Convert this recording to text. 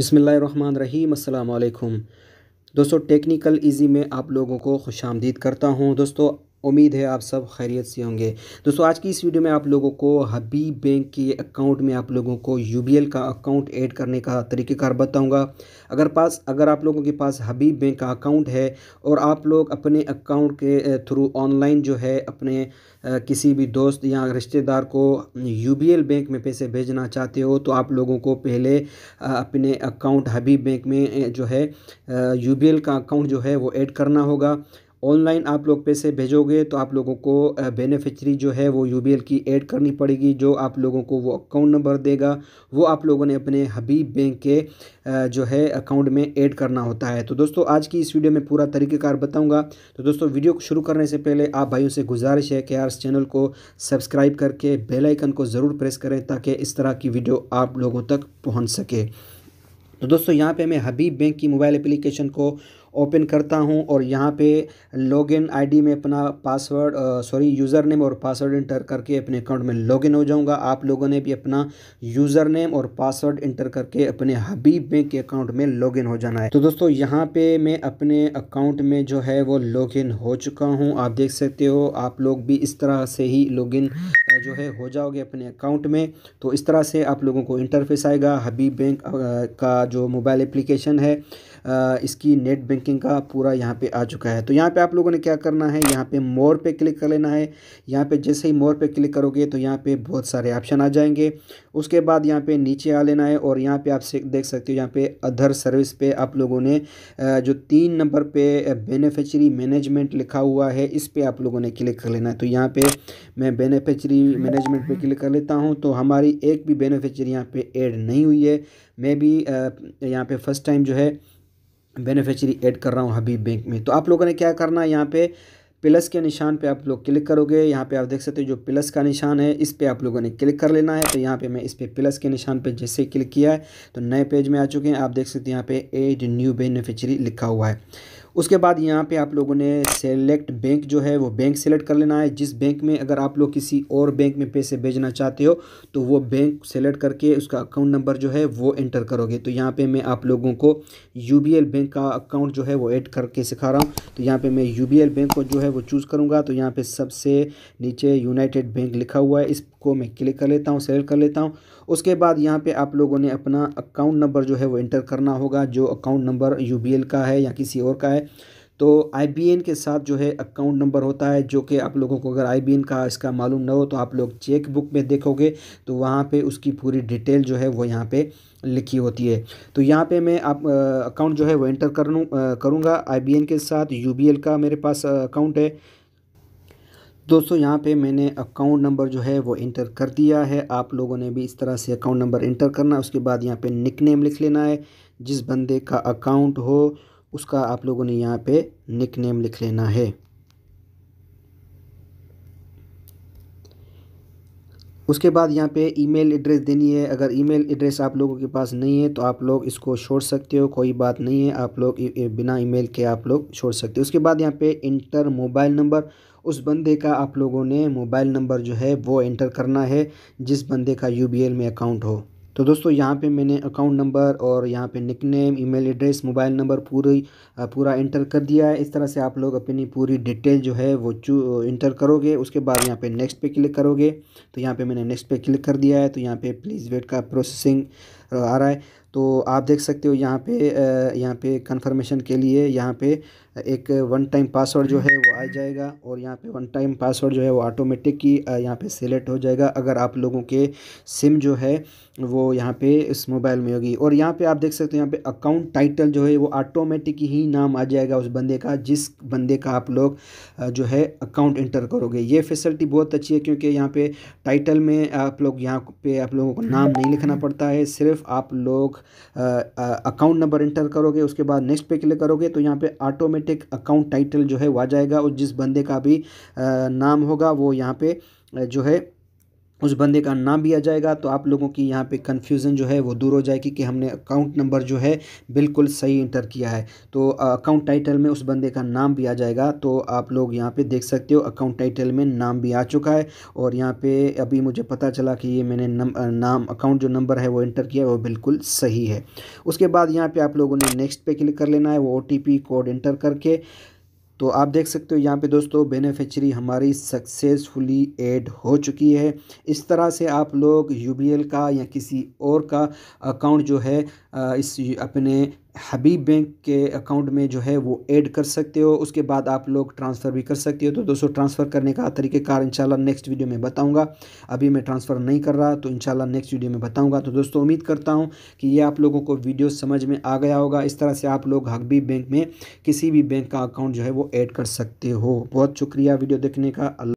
बसमीम् अल्लाम दोस्तों technical easy में आप लोगों को खुश आमदीद करता हूँ दोस्तों उम्मीद है आप सब खैरियत से होंगे दोस्तों आज की इस वीडियो में आप लोगों को हबीब बैंक के अकाउंट में आप लोगों को यू का अकाउंट ऐड करने का तरीक़ेकार बताऊंगा अगर पास अगर आप लोगों के पास हबीब बैंक का अकाउंट है और आप लोग अपने अकाउंट के थ्रू ऑनलाइन जो है अपने किसी भी दोस्त या रिश्तेदार को यू बैंक में पैसे भेजना चाहते हो तो आप लोगों को पहले अपने अकाउंट हबीब बैंक में जो है यू का अकाउंट जो है वो ऐड करना होगा ऑनलाइन आप लोग पैसे भेजोगे तो आप लोगों को बेनिफिशरी जो है वो यू की ऐड करनी पड़ेगी जो आप लोगों को वो अकाउंट नंबर देगा वो आप लोगों ने अपने हबीब बैंक के जो है अकाउंट में ऐड करना होता है तो दोस्तों आज की इस वीडियो में पूरा तरीक़ेकार बताऊँगा तो दोस्तों वीडियो को शुरू करने से पहले आप भाइयों से गुजारिश है कि यार चैनल को सब्सक्राइब करके बेलाइकन को ज़रूर प्रेस करें ताकि इस तरह की वीडियो आप लोगों तक पहुँच सके तो दोस्तों यहाँ पे मैं हबीब बैंक की मोबाइल एप्लीकेशन को ओपन करता हूँ और यहाँ पे लॉगिन आईडी में अपना पासवर्ड सॉरी यूज़र नेम और पासवर्ड इंटर करके अपने अकाउंट में लॉगिन हो जाऊँगा आप लोगों ने भी अपना यूज़र नेम और पासवर्ड इंटर करके अपने हबीब बैंक के अकाउंट में लॉगिन हो जाना है तो दोस्तों यहाँ पे मैं अपने अकाउंट में जो है वो लॉगिन हो चुका हूँ आप देख सकते हो आप लोग भी इस तरह से ही लॉगिन जो है हो जाओगे अपने अकाउंट में तो इस तरह से आप लोगों को इंटरफेस आएगा हबीब बैंक का जो मोबाइल एप्लीकेशन है इसकी नेट बैंकिंग का पूरा यहाँ पे आ चुका है तो यहाँ पे आप लोगों ने क्या करना है यहाँ पे मोर पे क्लिक कर लेना है यहाँ पे जैसे ही मोर पे क्लिक करोगे तो यहाँ पे बहुत सारे ऑप्शन आ जाएंगे उसके बाद यहाँ पे नीचे आ लेना है और यहाँ पे आप देख सकते हो यहाँ पे अदर सर्विस पे आप लोगों ने जो तीन नंबर पे बेनिफिशरी मैनेजमेंट लिखा हुआ है इस पर आप लोगों ने क्लिक कर लेना है तो यहाँ पर मैं बेनिफिशरी मैनेजमेंट पे क्लिक कर लेता हूँ तो हमारी एक भी बेनिफिशियरी यहाँ पे ऐड नहीं हुई है मैं भी यहाँ पे फर्स्ट टाइम जो है बेनिफिशियरी ऐड कर रहा हूँ हबीब बैंक में तो आप लोगों ने क्या करना है यहाँ पे प्लस के निशान पे आप लोग क्लिक करोगे यहाँ पे आप देख सकते हो जो प्लस का निशान है इस पर आप लोगों ने क्लिक कर लेना है तो यहाँ पे मैं इस पर प्लस के निशान पे जैसे क्लिक किया है तो नए पेज में आ चुके हैं आप देख सकते हैं यहाँ पे एड न्यू बेनिफिशियरी लिखा हुआ है उसके बाद यहाँ पे आप लोगों ने सेलेक्ट बैंक जो है वो बैंक सेलेक्ट कर लेना है जिस बैंक में अगर आप लोग किसी और बैंक में पैसे भेजना चाहते हो तो वो बैंक सेलेक्ट करके उसका अकाउंट नंबर जो है वो एंटर करोगे तो यहाँ पे मैं आप लोगों को यू बैंक का अकाउंट जो है वो ऐड करके सिखा रहा हूँ तो यहाँ पर मैं यू बैंक को जो है वो चूज़ करूँगा तो यहाँ पर सबसे नीचे यूनाइटेड बैंक लिखा हुआ है इस को मैं क्लिक कर लेता हूँ सेलेक्ट कर लेता हूँ उसके बाद यहाँ पे आप लोगों ने अपना अकाउंट नंबर जो है वो एंटर करना होगा जो अकाउंट नंबर यू का है या किसी और का है तो आई के साथ जो है अकाउंट नंबर होता है जो कि आप लोगों को अगर आई का इसका मालूम ना हो तो आप लोग चेक बुक में देखोगे तो वहाँ पे उसकी पूरी डिटेल जो है वो यहाँ पे लिखी होती है तो यहाँ पे मैं आप अकाउंट जो है वो एंटर करूँ करूँगा आई के साथ यू का मेरे पास अकाउंट है दोस्तों यहाँ पे मैंने अकाउंट नंबर जो है वो इंटर कर दिया है आप लोगों ने भी इस तरह से अकाउंट नंबर इंटर करना है उसके बाद यहाँ पे निक नेम लिख लेना है जिस बंदे का अकाउंट हो उसका आप लोगों ने यहाँ पे निक नेम लिख लेना है उसके बाद यहाँ पे ईमेल एड्रेस देनी है अगर ईमेल एड्रेस आप लोगों के पास नहीं है तो आप लोग इसको छोड़ सकते हो कोई बात नहीं है आप लोग बिना ईमेल के आप लोग छोड़ सकते हो उसके बाद यहाँ पे इंटर मोबाइल नंबर उस बंदे का आप लोगों ने मोबाइल नंबर जो है वो एंटर करना है जिस बंदे का यू में अकाउंट हो तो दोस्तों यहाँ पे मैंने अकाउंट नंबर और यहाँ पे nickname email address mobile number पूरी पूरा एंटर कर दिया है इस तरह से आप लोग अपनी पूरी डिटेल जो है वो चू इंटर करोगे उसके बाद यहाँ पे नेक्स्ट पे क्लिक करोगे तो यहाँ पे मैंने नेक्स्ट पे क्लिक कर दिया है तो यहाँ पे प्लीज़ वेट का प्रोसेसिंग आ रहा है तो आप देख सकते हो यहाँ पे यहाँ पे कंफर्मेशन के लिए यहाँ पे एक वन टाइम पासवर्ड जो है वो आ जाएगा और यहाँ पे वन टाइम पासवर्ड जो है वो ऑटोमेटिक ही यहाँ पे सेलेक्ट हो जाएगा अगर आप लोगों के सिम जो है वो यहाँ पे इस मोबाइल में होगी और यहाँ पे आप देख सकते हो यहाँ पे अकाउंट टाइटल जो है वो ऑटोमेटिक ही नाम आ जाएगा उस बंदे का जिस बंदे का आप लोग जो है अकाउंट इंटर करोगे ये फैसिलिटी बहुत अच्छी है क्योंकि यहाँ पर टाइटल में आप लोग यहाँ पर आप लोगों को नाम नहीं लिखना पड़ता है सिर्फ सिर्फ आप लोग अकाउंट नंबर इंटर करोगे उसके बाद नेक्स्ट पे क्लिक करोगे तो यहाँ पे ऑटोमेटिक अकाउंट टाइटल जो है वह आ जाएगा और जिस बंदे का भी आ, नाम होगा वो यहाँ पे जो है उस बंदे का नाम भी आ जाएगा तो आप लोगों की यहाँ पे कन्फ्यूज़न जो है वो दूर हो जाएगी कि हमने अकाउंट नंबर जो है बिल्कुल सही इंटर किया है तो अकाउंट टाइटल में उस बंदे का नाम भी आ जाएगा तो आप लोग यहाँ पे देख सकते हो अकाउंट टाइटल में नाम भी आ चुका है और यहाँ पे अभी मुझे पता चला कि ये मैंने नम, नाम अकाउंट जो नंबर है वो इंटर किया है वो बिल्कुल सही है उसके बाद यहाँ पर आप लोगों ने नेक्स्ट पे क्लिक कर लेना है वो ओ कोड इंटर करके तो आप देख सकते हो यहाँ पे दोस्तों बेनिफिशरी हमारी सक्सेसफुली ऐड हो चुकी है इस तरह से आप लोग यू का या किसी और का अकाउंट जो है इस अपने हबीब बैंक के अकाउंट में जो है वो ऐड कर सकते हो उसके बाद आप लोग ट्रांसफ़र भी कर सकते हो तो दोस्तों ट्रांसफ़र करने का तरीक़ेकार इंशाल्लाह नेक्स्ट वीडियो में बताऊंगा अभी मैं ट्रांसफ़र नहीं कर रहा तो इंशाल्लाह नेक्स्ट वीडियो में बताऊंगा तो दोस्तों उम्मीद करता हूं कि ये आप लोगों को वीडियो समझ में आ गया होगा इस तरह से आप लोग हबीब बैंक में किसी भी बैंक का अकाउंट जो है वो ऐड कर सकते हो बहुत शुक्रिया वीडियो देखने का